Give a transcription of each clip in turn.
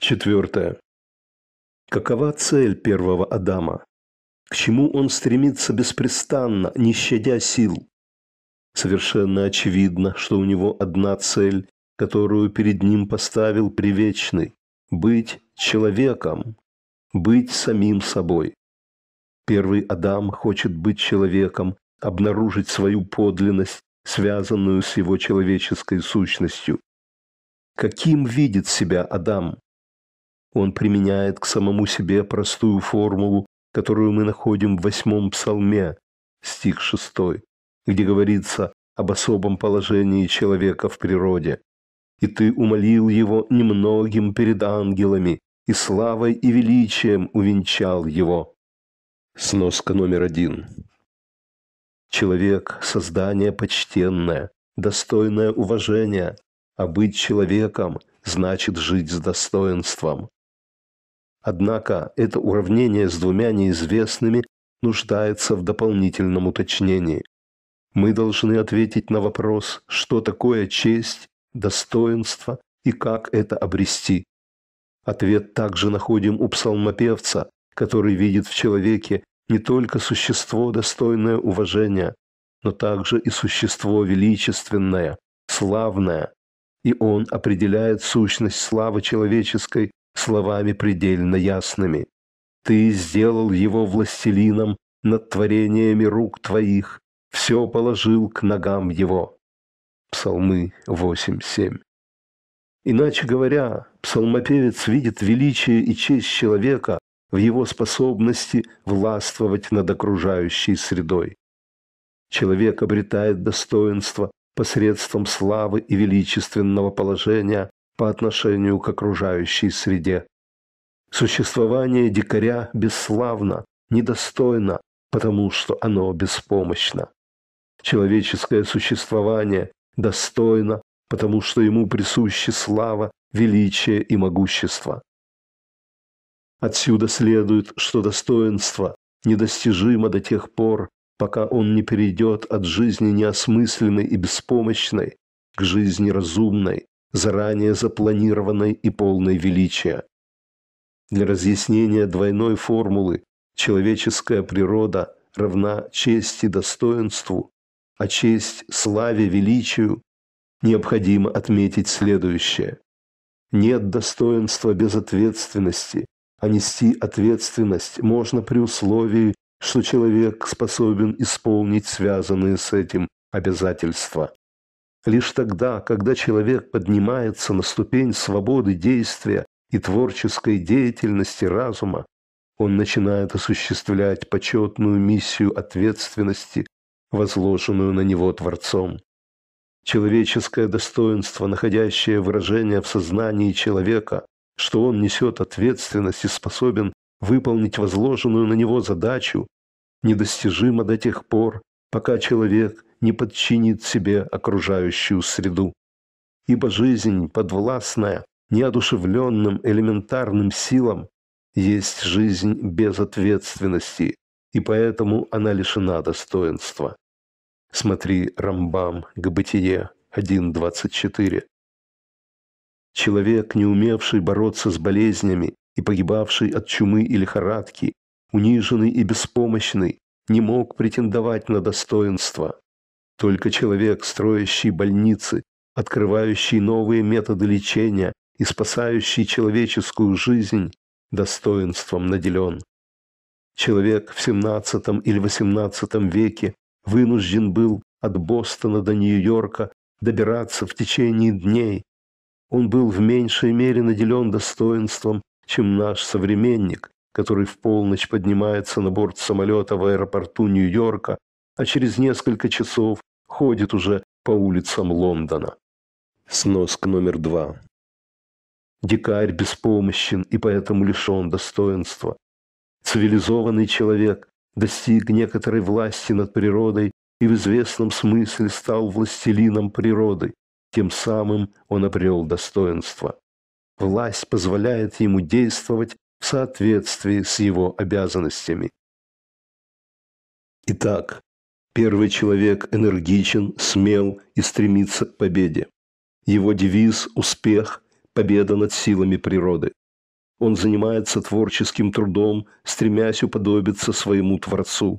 Четвертое. Какова цель первого Адама? К чему он стремится беспрестанно, не щадя сил? Совершенно очевидно, что у него одна цель, которую перед ним поставил Привечный – быть человеком, быть самим собой. Первый Адам хочет быть человеком, обнаружить свою подлинность, связанную с его человеческой сущностью. Каким видит себя Адам? Он применяет к самому себе простую формулу, которую мы находим в восьмом псалме, стих шестой, где говорится об особом положении человека в природе. «И ты умолил его немногим перед ангелами, и славой и величием увенчал его». Сноска номер один. Человек – создание почтенное, достойное уважения, а быть человеком значит жить с достоинством. Однако это уравнение с двумя неизвестными нуждается в дополнительном уточнении. Мы должны ответить на вопрос, что такое честь, достоинство и как это обрести. Ответ также находим у псалмопевца, который видит в человеке не только существо, достойное уважения, но также и существо величественное, славное. И он определяет сущность славы человеческой словами предельно ясными. Ты сделал его властелином над творениями рук твоих, все положил к ногам его. Псалмы 8.7 Иначе говоря, псалмопевец видит величие и честь человека в его способности властвовать над окружающей средой. Человек обретает достоинство посредством славы и величественного положения, по отношению к окружающей среде. Существование дикаря бесславно, недостойно, потому что оно беспомощно. Человеческое существование достойно, потому что ему присущи слава, величие и могущество. Отсюда следует, что достоинство недостижимо до тех пор, пока он не перейдет от жизни неосмысленной и беспомощной к жизни разумной, заранее запланированной и полной величия. Для разъяснения двойной формулы человеческая природа равна чести достоинству, а честь славе величию, необходимо отметить следующее. Нет достоинства без ответственности, а нести ответственность можно при условии, что человек способен исполнить связанные с этим обязательства. Лишь тогда, когда человек поднимается на ступень свободы действия и творческой деятельности разума, он начинает осуществлять почетную миссию ответственности, возложенную на него Творцом. Человеческое достоинство, находящее выражение в сознании человека, что он несет ответственность и способен выполнить возложенную на него задачу, недостижимо до тех пор, пока человек не подчинит себе окружающую среду. Ибо жизнь, подвластная неодушевленным элементарным силам, есть жизнь без ответственности, и поэтому она лишена достоинства. Смотри Рамбам к Бытие 1.24. Человек, не умевший бороться с болезнями и погибавший от чумы и лихорадки, униженный и беспомощный, не мог претендовать на достоинство. Только человек, строящий больницы, открывающий новые методы лечения и спасающий человеческую жизнь, достоинством наделен. Человек в XVII или XVIII веке вынужден был от Бостона до Нью-Йорка добираться в течение дней. Он был в меньшей мере наделен достоинством, чем наш современник, который в полночь поднимается на борт самолета в аэропорту Нью-Йорка, а через несколько часов ходит уже по улицам Лондона. Сноска номер два. Дикарь беспомощен и поэтому лишен достоинства. Цивилизованный человек достиг некоторой власти над природой и в известном смысле стал властелином природы. Тем самым он обрел достоинство. Власть позволяет ему действовать в соответствии с его обязанностями. Итак, Первый человек энергичен, смел и стремится к победе. Его девиз – успех, победа над силами природы. Он занимается творческим трудом, стремясь уподобиться своему Творцу.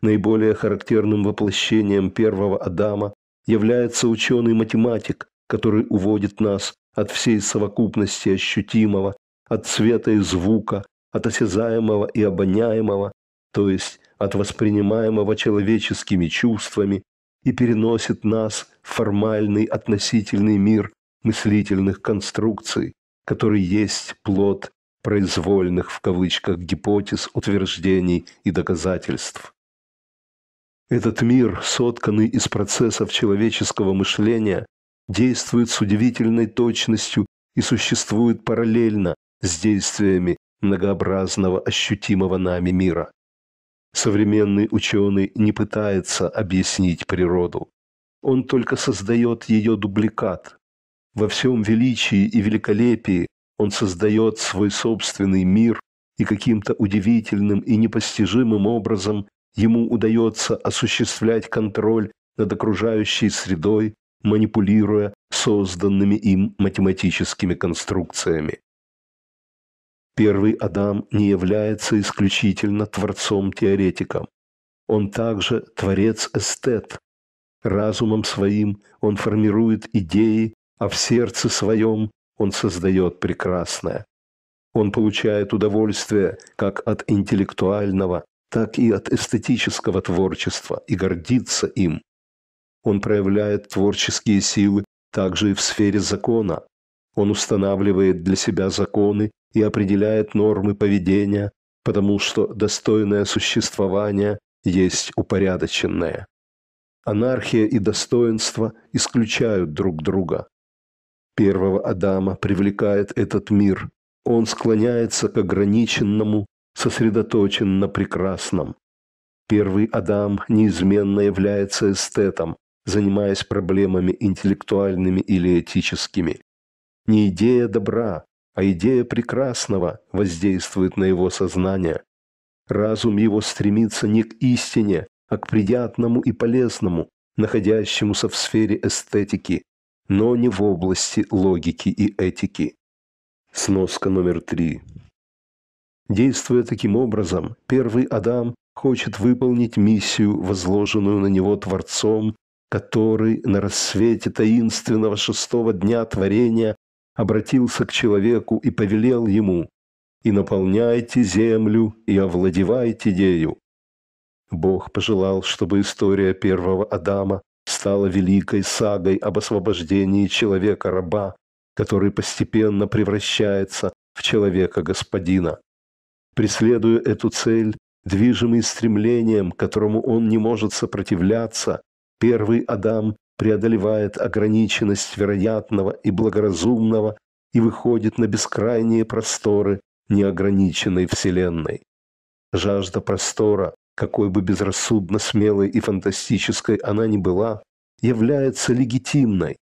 Наиболее характерным воплощением первого Адама является ученый-математик, который уводит нас от всей совокупности ощутимого, от цвета и звука, от осязаемого и обоняемого то есть от воспринимаемого человеческими чувствами, и переносит нас в формальный относительный мир мыслительных конструкций, который есть плод произвольных в кавычках гипотез, утверждений и доказательств. Этот мир, сотканный из процессов человеческого мышления, действует с удивительной точностью и существует параллельно с действиями многообразного ощутимого нами мира. Современный ученый не пытается объяснить природу. Он только создает ее дубликат. Во всем величии и великолепии он создает свой собственный мир, и каким-то удивительным и непостижимым образом ему удается осуществлять контроль над окружающей средой, манипулируя созданными им математическими конструкциями. Первый Адам не является исключительно творцом-теоретиком. Он также творец-эстет. Разумом своим он формирует идеи, а в сердце своем он создает прекрасное. Он получает удовольствие как от интеллектуального, так и от эстетического творчества и гордится им. Он проявляет творческие силы также и в сфере закона. Он устанавливает для себя законы и определяет нормы поведения, потому что достойное существование есть упорядоченное. Анархия и достоинство исключают друг друга. Первого Адама привлекает этот мир. Он склоняется к ограниченному, сосредоточен на прекрасном. Первый Адам неизменно является эстетом, занимаясь проблемами интеллектуальными или этическими. Не идея добра, а идея прекрасного воздействует на его сознание. Разум его стремится не к истине, а к приятному и полезному, находящемуся в сфере эстетики, но не в области логики и этики. Сноска номер три. Действуя таким образом, первый Адам хочет выполнить миссию, возложенную на него Творцом, который на рассвете таинственного шестого дня творения обратился к человеку и повелел ему «И наполняйте землю, и овладевайте ею». Бог пожелал, чтобы история первого Адама стала великой сагой об освобождении человека-раба, который постепенно превращается в человека-господина. Преследуя эту цель, движимый стремлением, которому он не может сопротивляться, первый Адам преодолевает ограниченность вероятного и благоразумного и выходит на бескрайние просторы неограниченной Вселенной. Жажда простора, какой бы безрассудно смелой и фантастической она ни была, является легитимной.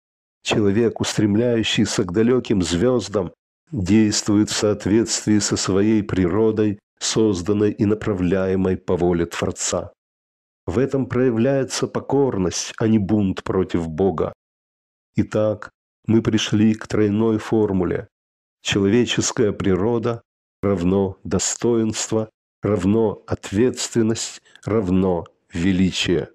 Человек, устремляющийся к далеким звездам, действует в соответствии со своей природой, созданной и направляемой по воле Творца. В этом проявляется покорность, а не бунт против Бога. Итак, мы пришли к тройной формуле. Человеческая природа равно достоинство, равно ответственность, равно величие.